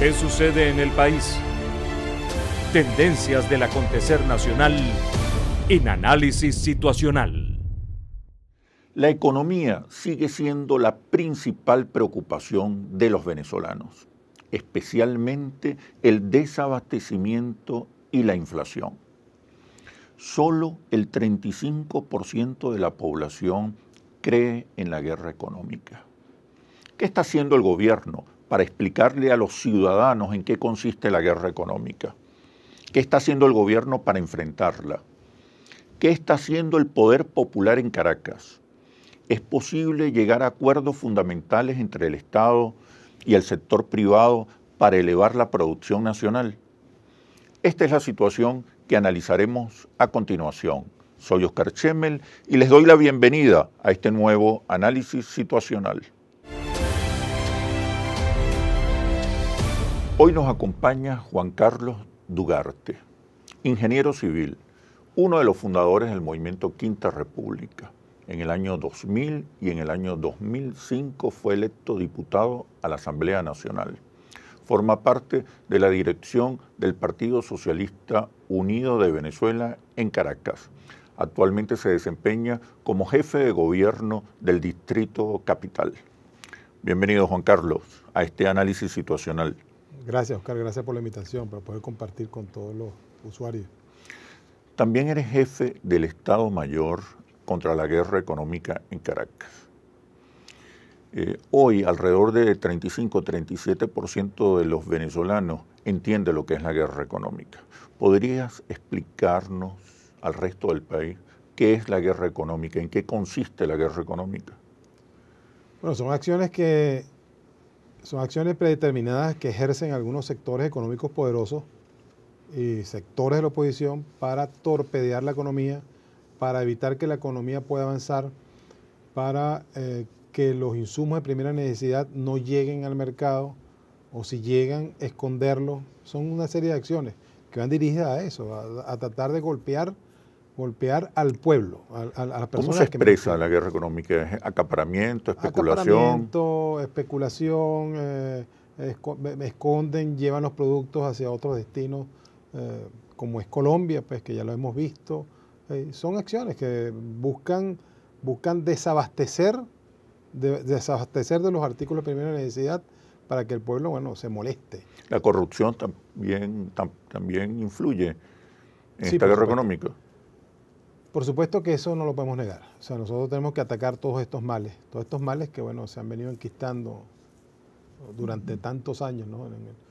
¿Qué sucede en el país? Tendencias del acontecer nacional en análisis situacional. La economía sigue siendo la principal preocupación de los venezolanos, especialmente el desabastecimiento y la inflación. Solo el 35% de la población cree en la guerra económica. ¿Qué está haciendo el gobierno para explicarle a los ciudadanos en qué consiste la guerra económica, qué está haciendo el gobierno para enfrentarla, qué está haciendo el poder popular en Caracas. Es posible llegar a acuerdos fundamentales entre el Estado y el sector privado para elevar la producción nacional. Esta es la situación que analizaremos a continuación. Soy Oscar Chemel y les doy la bienvenida a este nuevo análisis situacional. Hoy nos acompaña Juan Carlos Dugarte, ingeniero civil, uno de los fundadores del movimiento Quinta República. En el año 2000 y en el año 2005 fue electo diputado a la Asamblea Nacional. Forma parte de la dirección del Partido Socialista Unido de Venezuela en Caracas. Actualmente se desempeña como jefe de gobierno del Distrito Capital. Bienvenido, Juan Carlos, a este análisis situacional. Gracias, Oscar, gracias por la invitación, para poder compartir con todos los usuarios. También eres jefe del Estado Mayor contra la Guerra Económica en Caracas. Eh, hoy, alrededor de 35-37% de los venezolanos entiende lo que es la guerra económica. ¿Podrías explicarnos al resto del país qué es la guerra económica, en qué consiste la guerra económica? Bueno, son acciones que son acciones predeterminadas que ejercen algunos sectores económicos poderosos y sectores de la oposición para torpedear la economía, para evitar que la economía pueda avanzar, para eh, que los insumos de primera necesidad no lleguen al mercado o si llegan, esconderlos. Son una serie de acciones que van dirigidas a eso, a tratar de golpear golpear al pueblo, a, las personas. ¿Cómo se expresa que la guerra económica? ¿Es acaparamiento, especulación? Acaparamiento, especulación, eh, esconden, llevan los productos hacia otros destinos, eh, como es Colombia, pues que ya lo hemos visto. Eh, son acciones que buscan, buscan desabastecer, de, desabastecer de los artículos de primera necesidad para que el pueblo, bueno, se moleste. La corrupción también, también influye en esta guerra económica. Por supuesto que eso no lo podemos negar. O sea, nosotros tenemos que atacar todos estos males, todos estos males que, bueno, se han venido enquistando durante tantos años, ¿no? En,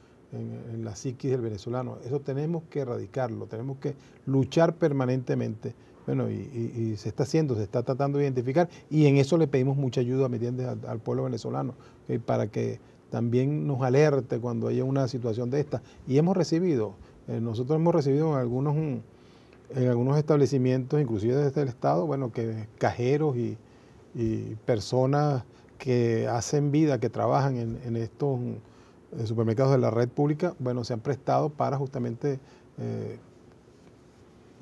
la psiquis del venezolano. Eso tenemos que erradicarlo, tenemos que luchar permanentemente. Bueno, y, se está haciendo, se está tratando de identificar y en eso le pedimos mucha ayuda, ¿me al, pueblo venezolano, eh, para que también nos alerte cuando haya una situación de esta. Y hemos recibido, eh, nosotros hemos recibido en algunos... Mm, en algunos establecimientos, inclusive desde el Estado, bueno, que cajeros y, personas que hacen vida, que trabajan en, estos supermercados de la red pública, bueno, se han prestado para justamente eh,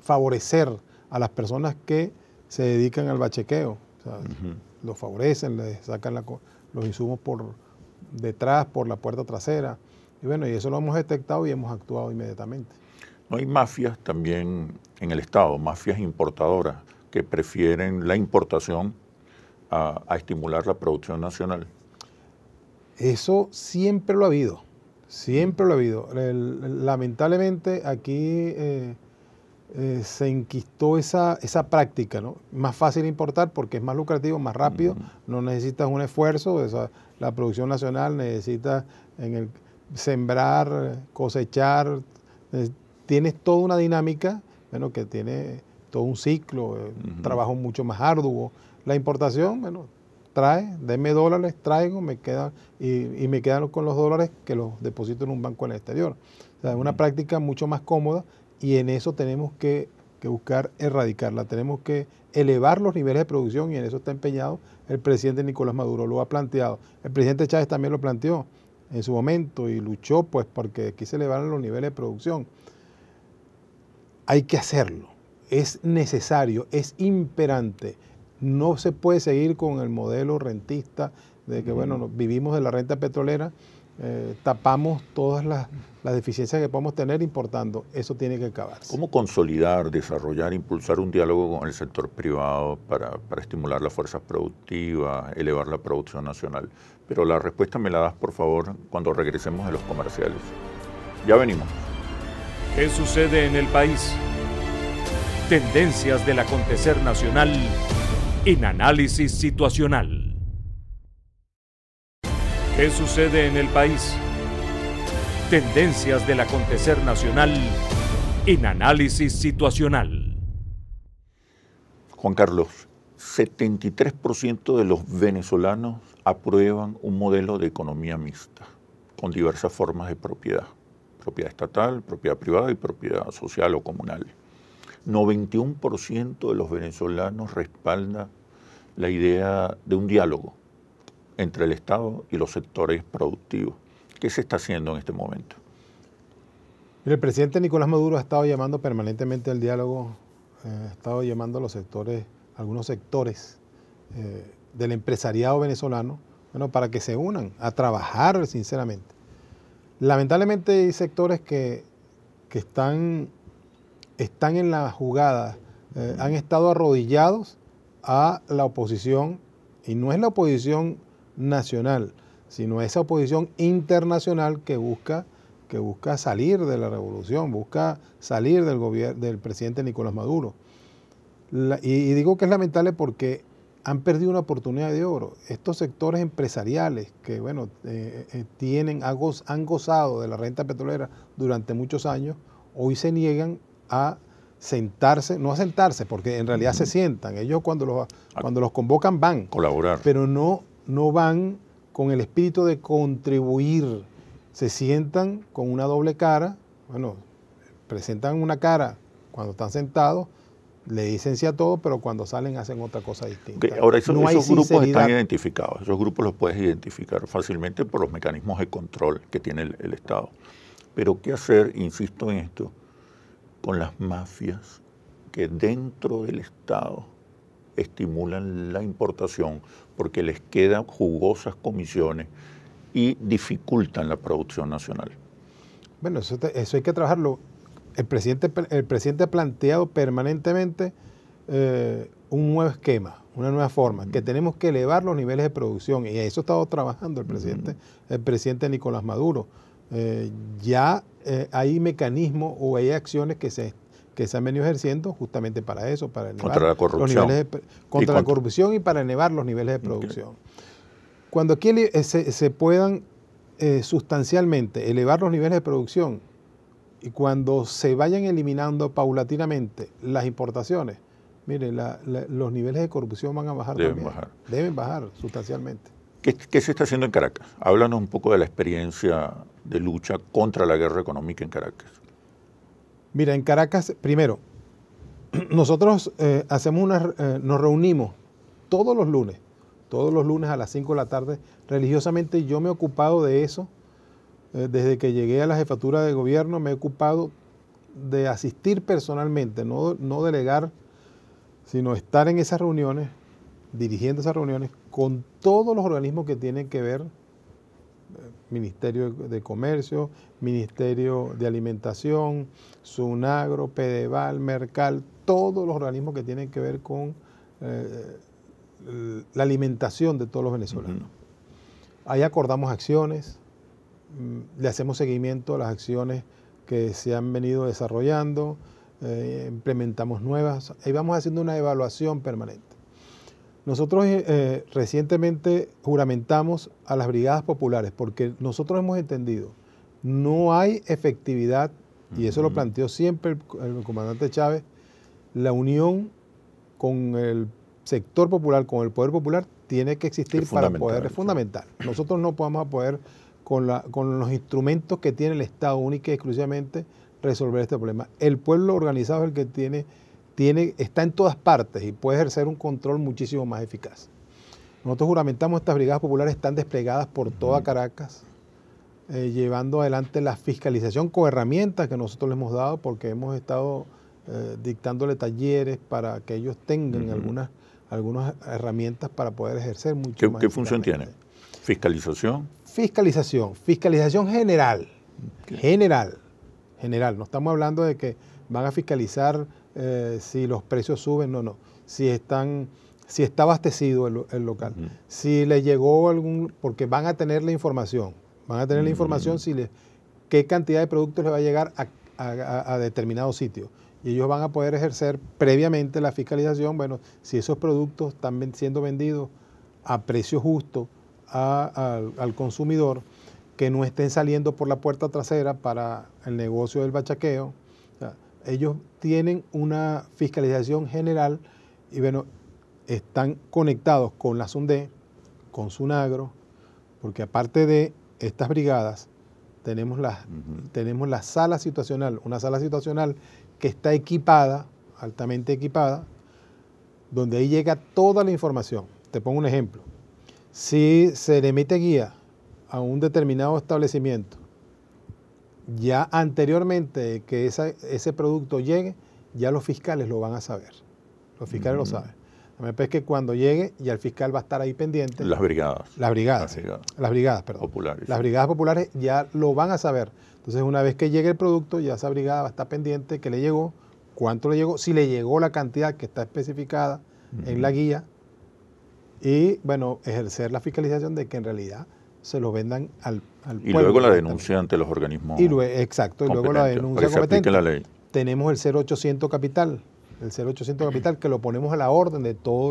favorecer a las personas que se dedican al bachequeo. O sea, Los favorecen, les sacan los insumos por detrás, por la puerta trasera. Y bueno, y eso lo hemos detectado y hemos actuado inmediatamente. No hay mafias también en el Estado, mafias importadoras que prefieren la importación a, estimular la producción nacional. Eso siempre lo ha habido, siempre lo ha habido. lamentablemente aquí eh, eh, se enquistó esa, esa práctica, ¿no? Más fácil importar porque es más lucrativo, más rápido, no necesitas un esfuerzo, la producción nacional necesita en el sembrar, cosechar, eh, tienes toda una dinámica bueno, que tiene todo un ciclo, eh, trabajo mucho más arduo. La importación, bueno, trae, deme dólares, traigo, me quedan, y, me quedan con los dólares que los deposito en un banco en el exterior. O sea, es una práctica mucho más cómoda y en eso tenemos que, que, buscar erradicarla. Tenemos que elevar los niveles de producción y en eso está empeñado el presidente Nicolás Maduro, lo ha planteado. El presidente Chávez también lo planteó en su momento y luchó pues porque aquí se los niveles de producción hay que hacerlo. Es necesario, es imperante. No se puede seguir con el modelo rentista de que, bueno, vivimos de la renta petrolera, eh, tapamos todas las, deficiencias que podemos tener importando. Eso tiene que acabarse. ¿Cómo consolidar, desarrollar, impulsar un diálogo con el sector privado para, para estimular las fuerzas productivas, elevar la producción nacional? Pero la respuesta me la das, por favor, cuando regresemos de los comerciales. Ya venimos. ¿Qué sucede en el país? Tendencias del acontecer nacional en análisis situacional. ¿Qué sucede en el país? Tendencias del acontecer nacional en análisis situacional. Juan Carlos, 73% de los venezolanos aprueban un modelo de economía mixta, con diversas formas de propiedad propiedad estatal, propiedad privada y propiedad social o comunal. 91% de los venezolanos respalda la idea de un diálogo entre el Estado y los sectores productivos. ¿Qué se está haciendo en este momento? El presidente Nicolás Maduro ha estado llamando permanentemente al diálogo, eh, ha estado llamando a los sectores, algunos sectores eh, del empresariado venezolano, bueno, para que se unan a trabajar sinceramente. Lamentablemente hay sectores que, están, están en la jugada, eh, han estado arrodillados a la oposición, y no es la oposición nacional, sino esa oposición internacional que busca, que busca salir de la revolución, busca salir del, gobierno, del presidente Nicolás Maduro. y digo que es lamentable porque han perdido una oportunidad de oro. Estos sectores empresariales que, bueno, eh, eh, tienen, han gozado de la renta petrolera durante muchos años, hoy se niegan a sentarse, no a sentarse, porque en realidad se sientan. Ellos cuando los, cuando los convocan van. Colaborar. Pero no, no van con el espíritu de contribuir. Se sientan con una doble cara, bueno, presentan una cara cuando están sentados le dicen sí a todo, pero cuando salen hacen otra cosa distinta. Ahora, esos grupos están identificados, esos grupos los puedes identificar fácilmente por los mecanismos de control que tiene el, Estado. Pero ¿qué hacer, insisto en esto, con las mafias que dentro del Estado estimulan la importación porque les quedan jugosas comisiones y dificultan la producción nacional? Bueno, eso hay que trabajarlo el presidente, ha planteado permanentemente eh, un nuevo esquema, una nueva forma, que tenemos que elevar los niveles de producción y eso ha estado trabajando el presidente, el presidente Nicolás Maduro. Eh, ya eh, hay mecanismos o hay acciones que se, que se han venido ejerciendo justamente para eso, para elevar contra la corrupción, contra la corrupción y para elevar los niveles de producción. Cuando aquí se, se puedan sustancialmente elevar los niveles de producción, y cuando se vayan eliminando paulatinamente las importaciones, mire, los niveles de corrupción van a bajar. Deben bajar. Deben bajar sustancialmente. ¿Qué, se está haciendo en Caracas? Háblanos un poco de la experiencia de lucha contra la guerra económica en Caracas. Mira, en Caracas, primero, nosotros eh, hacemos una, eh, nos reunimos todos los lunes, todos los lunes a las 5 de la tarde. Religiosamente yo me he ocupado de eso eh, desde que llegué a la jefatura de gobierno me he ocupado de asistir personalmente, no, delegar, sino estar en esas reuniones, dirigiendo esas reuniones con todos los organismos que tienen que ver, eh, Ministerio de Comercio, Ministerio de Alimentación, Sunagro, Pedeval, Mercal, todos los organismos que tienen que ver con eh, la alimentación de todos los venezolanos. Ahí acordamos acciones, Mm, le hacemos seguimiento a las acciones que se han venido desarrollando, eh, implementamos nuevas y vamos haciendo una evaluación permanente. Nosotros eh, eh, recientemente juramentamos a las brigadas populares porque nosotros hemos entendido, no hay efectividad, y eso lo planteó siempre el, comandante Chávez, la unión con el sector popular, con el poder popular, tiene que existir para poder, es fundamental. Nosotros no podemos poder con, los instrumentos que tiene el Estado única y exclusivamente resolver este problema. El pueblo organizado es el que tiene, tiene, está en todas partes y puede ejercer un control muchísimo más eficaz. Nosotros juramentamos estas brigadas populares, están desplegadas por toda Caracas, eh, llevando adelante la fiscalización con herramientas que nosotros les hemos dado, porque hemos estado eh, dictándole talleres para que ellos tengan algunas, algunas herramientas para poder ejercer mucho más. ¿Qué función tiene? ¿Fiscalización? fiscalización, fiscalización general, general, general. No estamos hablando de que van a fiscalizar eh, si los precios suben, no, no. Si están, si está abastecido el, local, si le llegó algún, porque van a tener la información, van a tener la mm. información si qué cantidad de productos le va a llegar a, a determinado sitio y ellos van a poder ejercer previamente la fiscalización, bueno, si esos productos están siendo vendidos a precio justo, al consumidor que no estén saliendo por la puerta trasera para el negocio del bachaqueo. ellos tienen una fiscalización general y bueno, están conectados con la SUNDE, con SUNAGRO, porque aparte de estas brigadas, tenemos tenemos la sala situacional, una sala situacional que está equipada, altamente equipada, donde ahí llega toda la información. Te pongo un ejemplo si se le emite guía a un determinado establecimiento, ya anteriormente que ese producto llegue, ya los fiscales lo van a saber. Los fiscales lo saben. Me pues, es que cuando llegue, ya el fiscal va a estar ahí pendiente. Las brigadas. Las brigadas. Las brigadas, perdón. Populares. Las brigadas populares ya lo van a saber. Entonces, una vez que llegue el producto, ya esa brigada va a estar pendiente que le llegó, cuánto le llegó, si le llegó la cantidad que está especificada en la guía, y, bueno, ejercer la fiscalización de que en realidad se lo vendan al, pueblo. Y luego la denuncia ante los organismos. Y luego, exacto, y luego la denuncia competente. La ley. Tenemos el 0800 Capital, el 0800 Capital, que lo ponemos a la orden de todo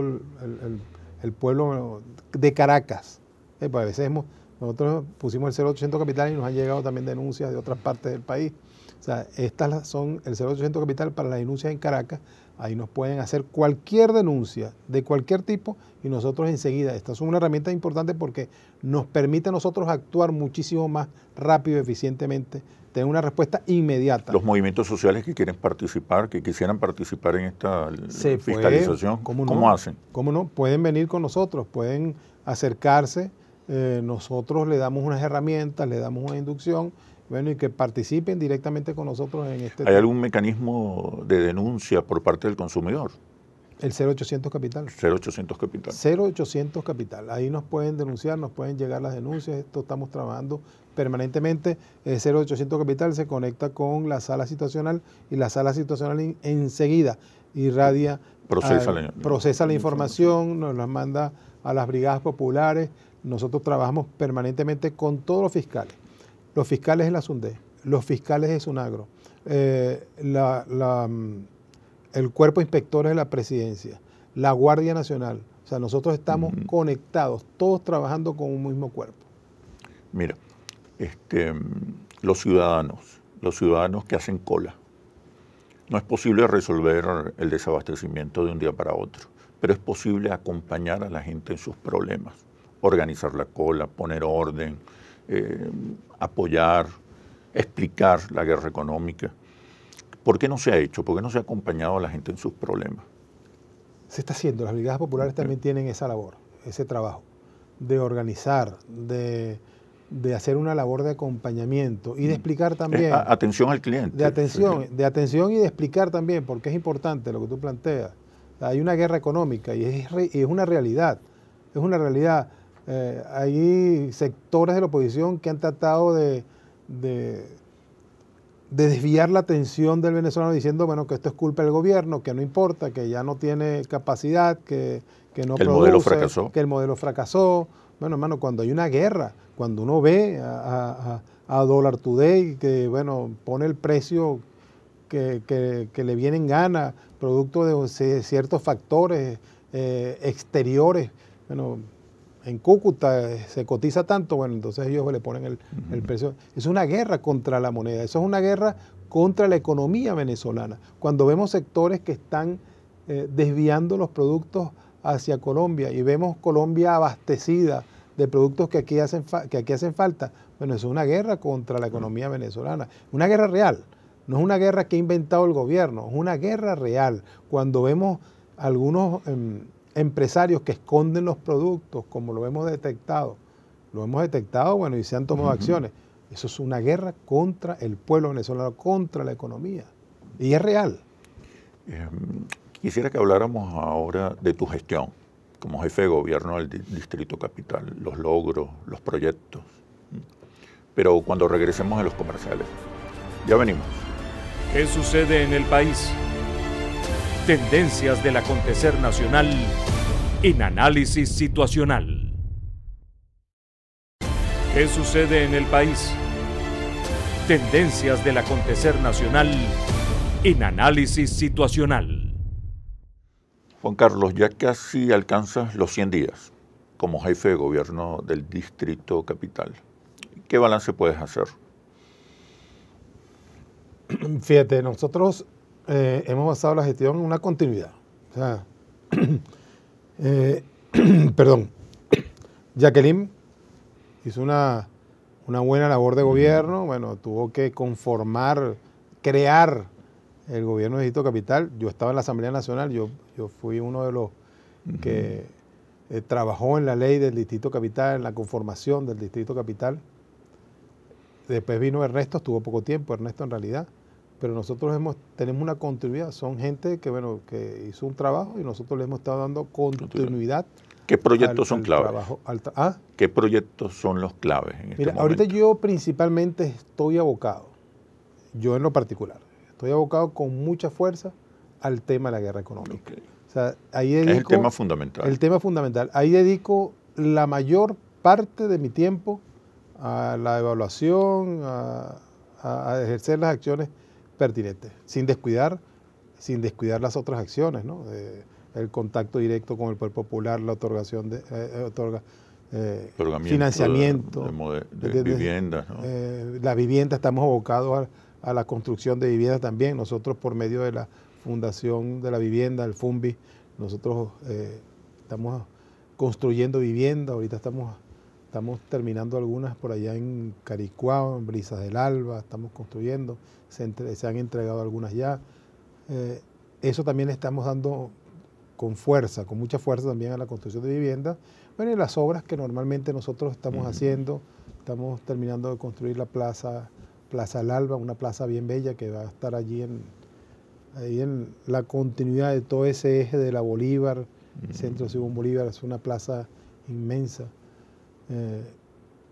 el, pueblo de Caracas. Eh, pues a veces hemos, nosotros pusimos el 0800 Capital y nos han llegado también denuncias de otras partes del país. O sea, estas son el 0800 Capital para las denuncias en Caracas Ahí nos pueden hacer cualquier denuncia de cualquier tipo y nosotros enseguida, esta es una herramienta importante porque nos permite a nosotros actuar muchísimo más rápido, y eficientemente, tener una respuesta inmediata. Los movimientos sociales que quieren participar, que quisieran participar en esta eh, fiscalización, ¿cómo, hacen? ¿Cómo no? Pueden venir con nosotros, pueden acercarse, eh, nosotros le damos unas herramientas, le damos una inducción bueno, y que participen directamente con nosotros en este... ¿Hay algún mecanismo de denuncia por parte del consumidor? El 0800 Capital. 0800 Capital. 0800 Capital. Ahí nos pueden denunciar, nos pueden llegar las denuncias. Esto estamos trabajando permanentemente. El eh, 0800 Capital se conecta con la sala situacional y la sala situacional enseguida irradia. Procesa, ah, la, procesa la, información, información, nos la manda a las brigadas populares. Nosotros trabajamos permanentemente con todos los fiscales los fiscales de la Sundé, los fiscales de SUNAGRO, eh, mm, el cuerpo inspector inspectores de la presidencia, la Guardia Nacional. O sea, nosotros estamos conectados, todos trabajando con un mismo cuerpo. Mira, este, mm, los ciudadanos, los ciudadanos que hacen cola. No es posible resolver el desabastecimiento de un día para otro, pero es posible acompañar a la gente en sus problemas, organizar la cola, poner orden, eh, apoyar, explicar la guerra económica. ¿Por qué no se ha hecho? ¿Por qué no se ha acompañado a la gente en sus problemas? Se está haciendo, las brigadas populares también tienen esa labor, ese trabajo de organizar, de, hacer una labor de acompañamiento y de explicar eh, también. atención al cliente. De atención, de atención y de explicar también, porque es importante lo que tú planteas. Hay una guerra económica y y es una realidad. Es una realidad. Eh, hay sectores de la oposición que han tratado de, desviar la atención del venezolano diciendo, bueno, que esto es culpa del gobierno, que no importa, que ya no tiene capacidad, que, no el modelo fracasó. que el modelo fracasó. Bueno, hermano, cuando hay una guerra, cuando uno ve a, a, Dollar Today que, bueno, pone el precio que, le viene en gana, producto de ciertos factores eh, exteriores, bueno, en Cúcuta eh, se cotiza tanto, bueno, entonces ellos le ponen el, precio. Es una guerra contra la moneda, eso es una guerra contra la economía venezolana. Cuando vemos sectores que están eh, desviando los productos hacia Colombia y vemos Colombia abastecida de productos que aquí hacen, que aquí hacen falta, bueno, es una guerra contra la economía venezolana, una guerra real. No es una guerra que ha inventado el gobierno, es una guerra real. Cuando vemos algunos em, empresarios que esconden los productos, como lo hemos detectado, lo hemos detectado, bueno, y se han tomado acciones. Eso es una guerra contra el pueblo venezolano, contra la economía. Y es real. Em, quisiera que habláramos ahora de tu gestión como jefe de gobierno del Distrito Capital, los logros, los proyectos. Pero cuando regresemos a los comerciales, ya venimos. ¿Qué sucede en el país? Tendencias del acontecer nacional en análisis situacional. ¿Qué sucede en el país? Tendencias del acontecer nacional en análisis situacional. Juan Carlos, ya casi alcanzas los 100 días como jefe de gobierno del Distrito Capital. ¿Qué balance puedes hacer? Fíjate, nosotros eh, hemos basado la gestión en una continuidad. O sea, eh, perdón, Jacqueline hizo una, buena labor de gobierno, bueno, tuvo que conformar, crear el gobierno del Distrito Capital. Yo estaba en la Asamblea Nacional, yo, yo fui uno de los que eh, trabajó en la ley del Distrito Capital, en la conformación del Distrito Capital. Después vino Ernesto, estuvo poco tiempo Ernesto en realidad pero nosotros hemos, tenemos una continuidad. Son gente que, bueno, que hizo un trabajo y nosotros le hemos estado dando continuidad. ¿Qué proyectos son claves? ¿ah? ¿Qué proyectos son los claves? Este Mira, ahorita yo principalmente estoy abocado, yo en lo particular, estoy abocado con mucha fuerza al tema de la guerra económica. ahí es el tema fundamental. El tema fundamental. Ahí dedico la mayor parte de mi tiempo a la evaluación, a, a ejercer las acciones pertinente, sin descuidar, sin descuidar las otras acciones, ¿no? Eh, el contacto directo con el poder popular, la otorgación de eh, eh, otorga, financiamiento, de, viviendas. la vivienda, estamos abocados a, la construcción de viviendas también. Nosotros por medio de la Fundación de la Vivienda, el FUMBI, nosotros estamos construyendo vivienda, ahorita estamos Estamos terminando algunas por allá en Caricuao, en Brisas del Alba, estamos construyendo, se, han entregado algunas ya. Eh, eso también le estamos dando con fuerza, con mucha fuerza también a la construcción de viviendas. Bueno, y las obras que normalmente nosotros estamos haciendo, estamos terminando de construir la plaza, Plaza del Alba, una plaza bien bella que va a estar allí en, la continuidad de todo ese eje de la Bolívar, Centro Según Bolívar, es una plaza inmensa. Eh,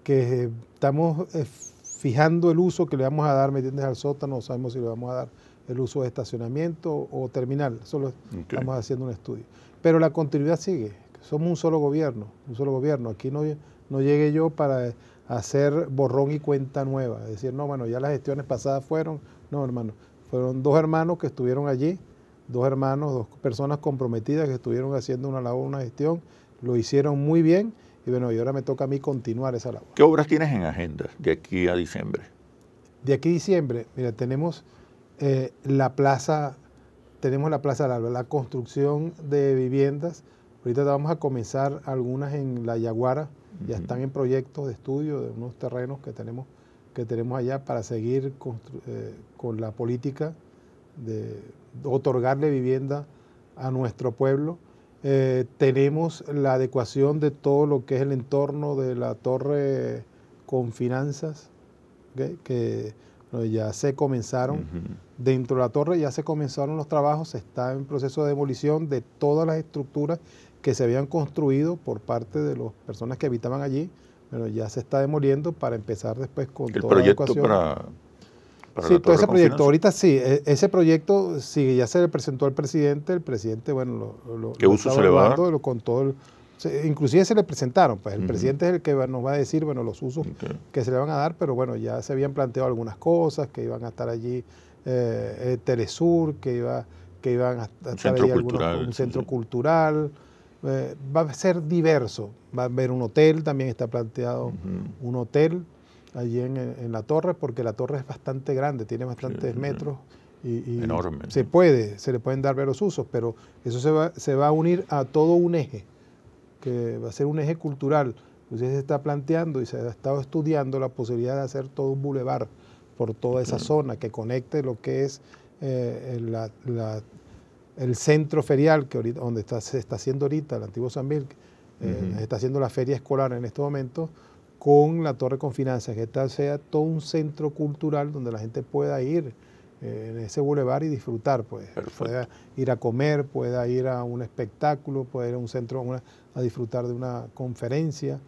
que estamos eh, fijando el uso que le vamos a dar, ¿me entiendes? Al sótano, sabemos si le vamos a dar el uso de estacionamiento o terminal, solo estamos haciendo un estudio. Pero la continuidad sigue, somos un solo gobierno, un solo gobierno, aquí no, no llegué yo para hacer borrón y cuenta nueva, es decir, no, bueno, ya las gestiones pasadas fueron, no, hermano, fueron dos hermanos que estuvieron allí, dos hermanos, dos personas comprometidas que estuvieron haciendo una labor, una gestión, lo hicieron muy bien y bueno, y ahora me toca a mí continuar esa labor. ¿Qué obras tienes en agenda de aquí a diciembre? De aquí a diciembre, mira, tenemos eh, la plaza, tenemos la plaza la construcción de viviendas. Ahorita vamos a comenzar algunas en La Yaguara, ya están en proyectos de estudio de unos terrenos que tenemos, que tenemos allá para seguir eh, con la política de otorgarle vivienda a nuestro pueblo. Eh, tenemos la adecuación de todo lo que es el entorno de la torre con finanzas, que ya se comenzaron. Dentro de la torre ya se comenzaron los trabajos, se está en proceso de demolición de todas las estructuras que se habían construido por parte de las personas que habitaban allí. pero ya se está demoliendo para empezar después con el toda proyecto la para sí, todo ese proyecto. Ahorita sí, e, ese proyecto sí, ya se le presentó al presidente. El presidente, bueno, lo. lo ¿Qué lo uso inclusive se le presentaron, pues el presidente es el que nos va a decir, bueno, los usos que se le van a dar, pero bueno, ya se habían planteado algunas cosas, que iban a estar allí eh, eh, Telesur, que iba que iban a, estar allí centro cultural, eh, va a ser diverso, va a haber un hotel, también está planteado un hotel, allí en, la torre, porque la torre es bastante grande, tiene bastantes metros. Y, Enorme. Se puede, se le pueden dar varios usos, pero eso se va, se va a unir a todo un eje, que va a ser un eje cultural. Usted se está planteando y se ha estado estudiando la posibilidad de hacer todo un bulevar por toda esa zona que conecte lo que es eh, el centro ferial que ahorita, donde está, se está haciendo ahorita, el antiguo San Mil, eh, está haciendo la feria escolar en este momento, con la Torre con que esta sea todo un centro cultural donde la gente pueda ir eh, en ese bulevar y disfrutar, pues. ir a comer, pueda ir a un espectáculo, puede ir a un centro a disfrutar de una conferencia.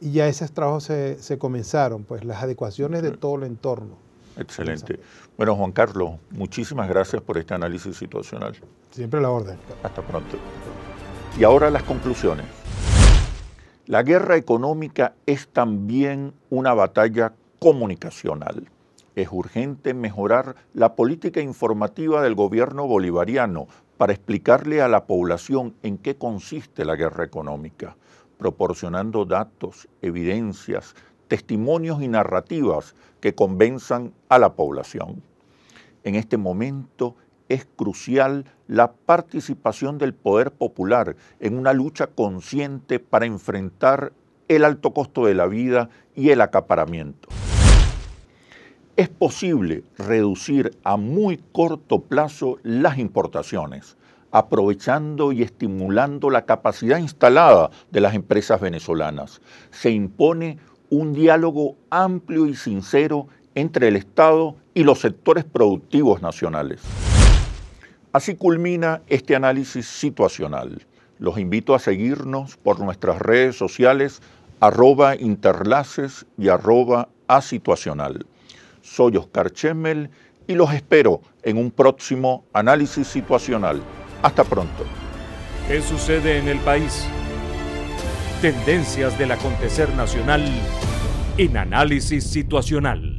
Y ya esos trabajos se, se comenzaron, pues las adecuaciones de todo el entorno. Excelente. Bueno, Juan Carlos, muchísimas gracias por este análisis situacional. Siempre la orden. Hasta pronto. Y ahora las conclusiones. La guerra económica es también una batalla comunicacional. Es urgente mejorar la política informativa del gobierno bolivariano para explicarle a la población en qué consiste la guerra económica, proporcionando datos, evidencias, testimonios y narrativas que convenzan a la población. En este momento es crucial la participación del poder popular en una lucha consciente para enfrentar el alto costo de la vida y el acaparamiento. Es posible reducir a muy corto plazo las importaciones, aprovechando y estimulando la capacidad instalada de las empresas venezolanas. Se impone un diálogo amplio y sincero entre el Estado y los sectores productivos nacionales. Así culmina este análisis situacional. Los invito a seguirnos por nuestras redes sociales arroba interlaces y arroba asituacional. Soy Oscar Chemel y los espero en un próximo análisis situacional. Hasta pronto. ¿Qué sucede en el país? Tendencias del acontecer nacional en análisis situacional.